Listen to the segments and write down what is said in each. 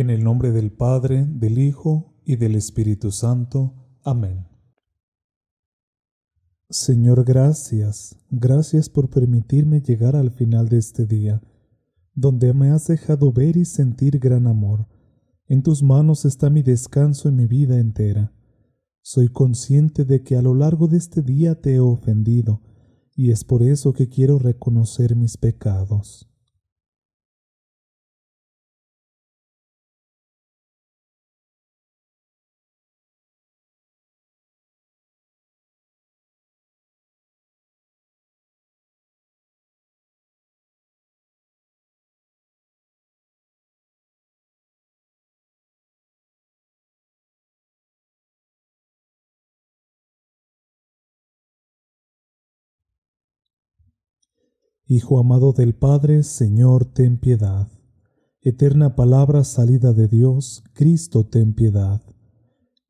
En el nombre del Padre, del Hijo y del Espíritu Santo. Amén. Señor, gracias, gracias por permitirme llegar al final de este día, donde me has dejado ver y sentir gran amor. En tus manos está mi descanso y mi vida entera. Soy consciente de que a lo largo de este día te he ofendido, y es por eso que quiero reconocer mis pecados. Hijo amado del Padre, Señor, ten piedad. Eterna palabra salida de Dios, Cristo, ten piedad.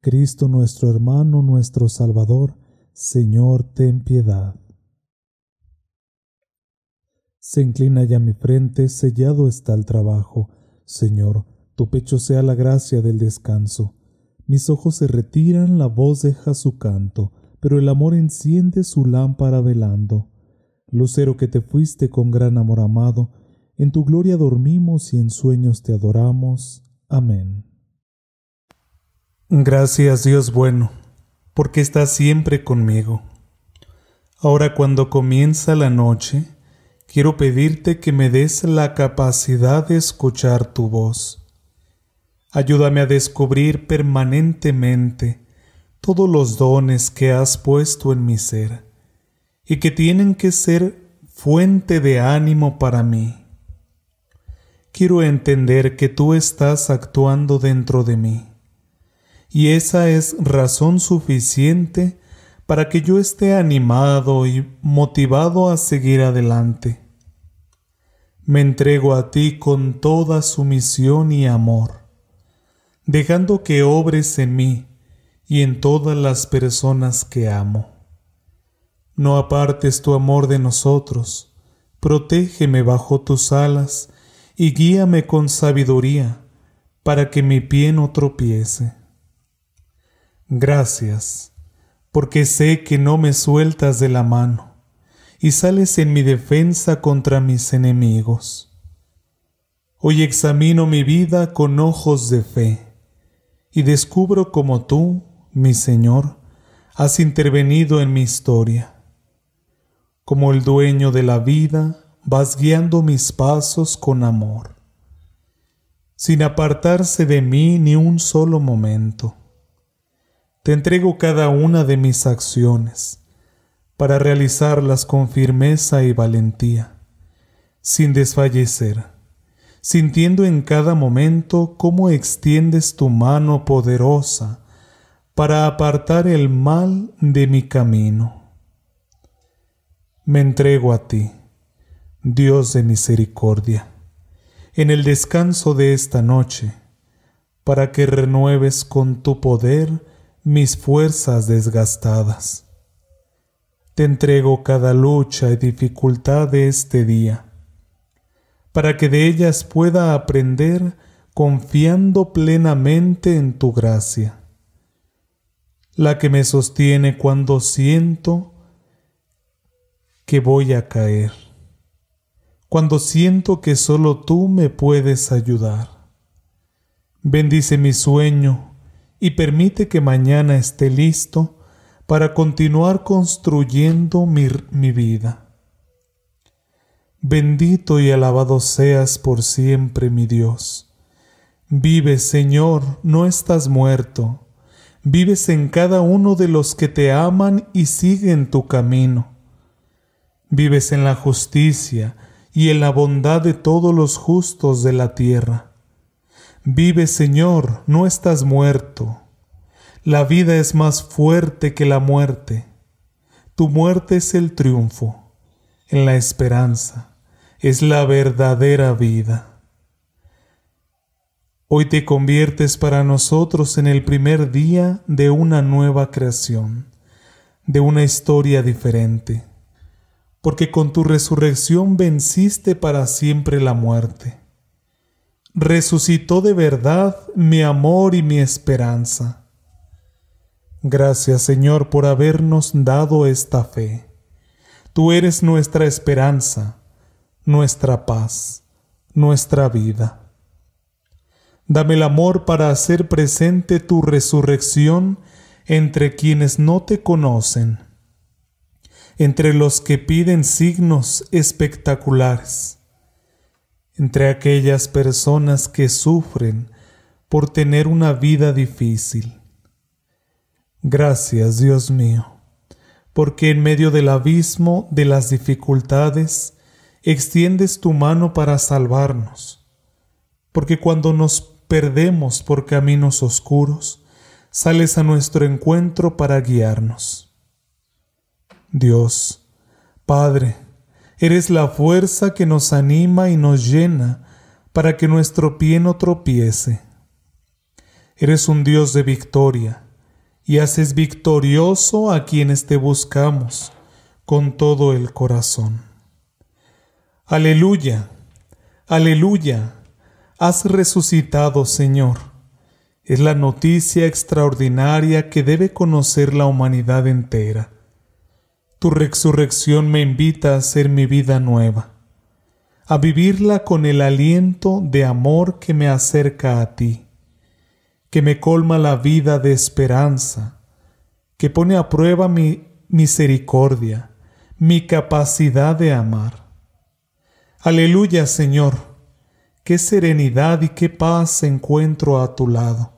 Cristo nuestro hermano, nuestro Salvador, Señor, ten piedad. Se inclina ya mi frente, sellado está el trabajo. Señor, tu pecho sea la gracia del descanso. Mis ojos se retiran, la voz deja su canto, pero el amor enciende su lámpara velando. Lucero que te fuiste con gran amor amado, en tu gloria dormimos y en sueños te adoramos. Amén. Gracias Dios bueno, porque estás siempre conmigo. Ahora cuando comienza la noche, quiero pedirte que me des la capacidad de escuchar tu voz. Ayúdame a descubrir permanentemente todos los dones que has puesto en mi ser y que tienen que ser fuente de ánimo para mí. Quiero entender que tú estás actuando dentro de mí, y esa es razón suficiente para que yo esté animado y motivado a seguir adelante. Me entrego a ti con toda sumisión y amor, dejando que obres en mí y en todas las personas que amo. No apartes tu amor de nosotros, protégeme bajo tus alas y guíame con sabiduría para que mi pie no tropiece. Gracias, porque sé que no me sueltas de la mano y sales en mi defensa contra mis enemigos. Hoy examino mi vida con ojos de fe y descubro como tú, mi Señor, has intervenido en mi historia. Como el dueño de la vida, vas guiando mis pasos con amor, sin apartarse de mí ni un solo momento. Te entrego cada una de mis acciones para realizarlas con firmeza y valentía, sin desfallecer, sintiendo en cada momento cómo extiendes tu mano poderosa para apartar el mal de mi camino me entrego a ti, Dios de misericordia, en el descanso de esta noche, para que renueves con tu poder mis fuerzas desgastadas. Te entrego cada lucha y dificultad de este día, para que de ellas pueda aprender confiando plenamente en tu gracia, la que me sostiene cuando siento que voy a caer, cuando siento que solo tú me puedes ayudar. Bendice mi sueño y permite que mañana esté listo para continuar construyendo mi, mi vida. Bendito y alabado seas por siempre, mi Dios. Vive, Señor, no estás muerto. Vives en cada uno de los que te aman y siguen tu camino vives en la justicia y en la bondad de todos los justos de la tierra. Vive, Señor, no estás muerto. La vida es más fuerte que la muerte. Tu muerte es el triunfo, en la esperanza, es la verdadera vida. Hoy te conviertes para nosotros en el primer día de una nueva creación, de una historia diferente porque con tu resurrección venciste para siempre la muerte. Resucitó de verdad mi amor y mi esperanza. Gracias Señor por habernos dado esta fe. Tú eres nuestra esperanza, nuestra paz, nuestra vida. Dame el amor para hacer presente tu resurrección entre quienes no te conocen entre los que piden signos espectaculares, entre aquellas personas que sufren por tener una vida difícil. Gracias, Dios mío, porque en medio del abismo de las dificultades extiendes tu mano para salvarnos, porque cuando nos perdemos por caminos oscuros, sales a nuestro encuentro para guiarnos. Dios. Padre, eres la fuerza que nos anima y nos llena para que nuestro pie no tropiece. Eres un Dios de victoria y haces victorioso a quienes te buscamos con todo el corazón. Aleluya, aleluya, has resucitado Señor. Es la noticia extraordinaria que debe conocer la humanidad entera. Tu resurrección me invita a hacer mi vida nueva, a vivirla con el aliento de amor que me acerca a ti, que me colma la vida de esperanza, que pone a prueba mi misericordia, mi capacidad de amar. Aleluya, Señor, qué serenidad y qué paz encuentro a tu lado.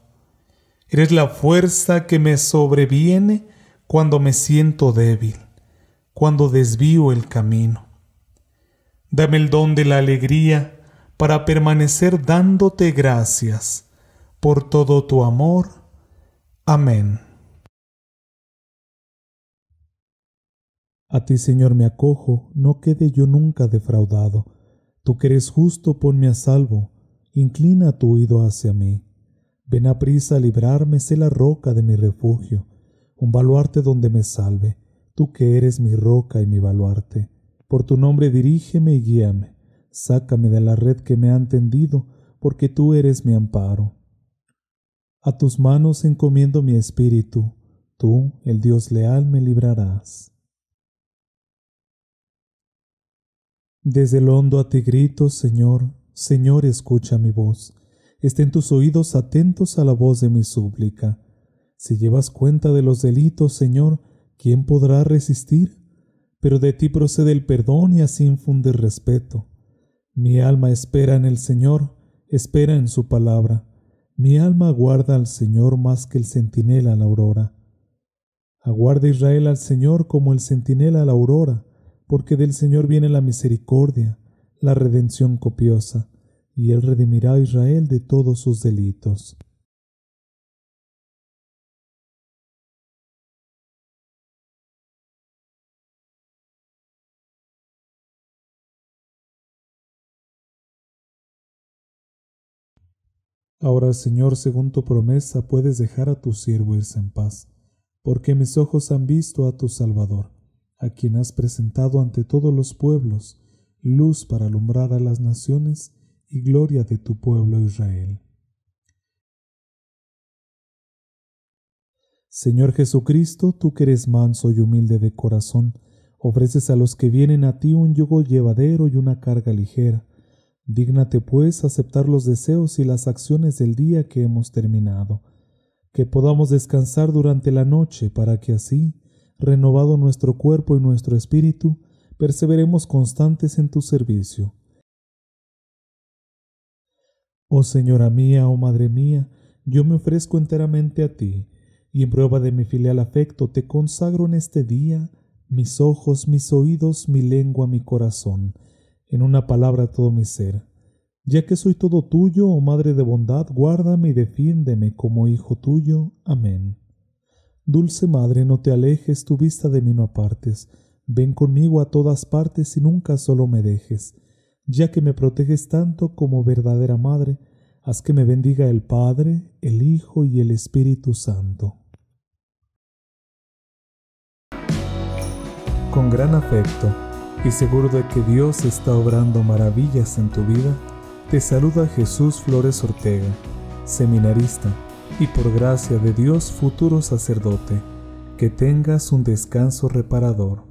Eres la fuerza que me sobreviene cuando me siento débil cuando desvío el camino. Dame el don de la alegría para permanecer dándote gracias por todo tu amor. Amén. A ti, Señor, me acojo, no quede yo nunca defraudado. Tú que eres justo, ponme a salvo, inclina tu oído hacia mí. Ven a prisa a librarme, sé la roca de mi refugio, un baluarte donde me salve tú que eres mi roca y mi baluarte. Por tu nombre dirígeme y guíame, sácame de la red que me han tendido, porque tú eres mi amparo. A tus manos encomiendo mi espíritu, tú, el Dios leal, me librarás. Desde el hondo a ti grito, Señor, Señor, escucha mi voz. Estén tus oídos atentos a la voz de mi súplica. Si llevas cuenta de los delitos, Señor, ¿quién podrá resistir? Pero de ti procede el perdón y así infunde respeto. Mi alma espera en el Señor, espera en su palabra. Mi alma aguarda al Señor más que el centinela a la aurora. Aguarda Israel al Señor como el centinela a la aurora, porque del Señor viene la misericordia, la redención copiosa, y Él redimirá a Israel de todos sus delitos. Ahora, Señor, según tu promesa, puedes dejar a tu siervo irse en paz, porque mis ojos han visto a tu Salvador, a quien has presentado ante todos los pueblos, luz para alumbrar a las naciones y gloria de tu pueblo Israel. Señor Jesucristo, tú que eres manso y humilde de corazón, ofreces a los que vienen a ti un yugo llevadero y una carga ligera Dígnate pues aceptar los deseos y las acciones del día que hemos terminado, que podamos descansar durante la noche para que así, renovado nuestro cuerpo y nuestro espíritu, perseveremos constantes en tu servicio. Oh Señora mía, oh Madre mía, yo me ofrezco enteramente a ti, y en prueba de mi filial afecto te consagro en este día mis ojos, mis oídos, mi lengua, mi corazón, en una palabra todo mi ser. Ya que soy todo tuyo, oh Madre de bondad, guárdame y defiéndeme como hijo tuyo. Amén. Dulce Madre, no te alejes, tu vista de mí no apartes. Ven conmigo a todas partes y nunca solo me dejes. Ya que me proteges tanto como verdadera Madre, haz que me bendiga el Padre, el Hijo y el Espíritu Santo. Con gran afecto y seguro de que Dios está obrando maravillas en tu vida, te saluda Jesús Flores Ortega, seminarista y por gracia de Dios futuro sacerdote. Que tengas un descanso reparador.